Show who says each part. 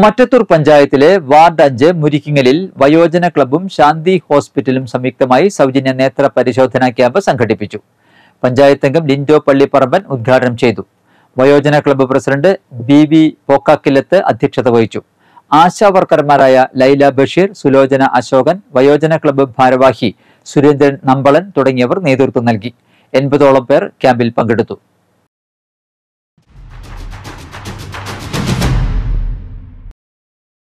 Speaker 1: മറ്റത്തൂർ പഞ്ചായത്തിലെ വാർഡ് അഞ്ച് മുരിക്കിങ്ങലിൽ വയോജന ക്ലബ്ബും ശാന്തി ഹോസ്പിറ്റലും സംയുക്തമായി സൗജന്യ നേത്ര പരിശോധനാ ക്യാമ്പ് സംഘടിപ്പിച്ചു പഞ്ചായത്ത് അംഗം ലിൻഡോ പള്ളിപ്പറമ്പൻ ഉദ്ഘാടനം ചെയ്തു വയോജന ക്ലബ്ബ് പ്രസിഡന്റ് ബി വി പോക്കാക്കില്ലത്ത് അധ്യക്ഷത വഹിച്ചു ആശാ വർക്കർമാരായ ലൈല ബഷീർ സുലോചന അശോകൻ വയോജന ക്ലബ്ബ് ഭാരവാഹി സുരേന്ദ്രൻ നമ്പളൻ തുടങ്ങിയവർ നേതൃത്വം നൽകി എൺപതോളം പേർ ക്യാമ്പിൽ പങ്കെടുത്തു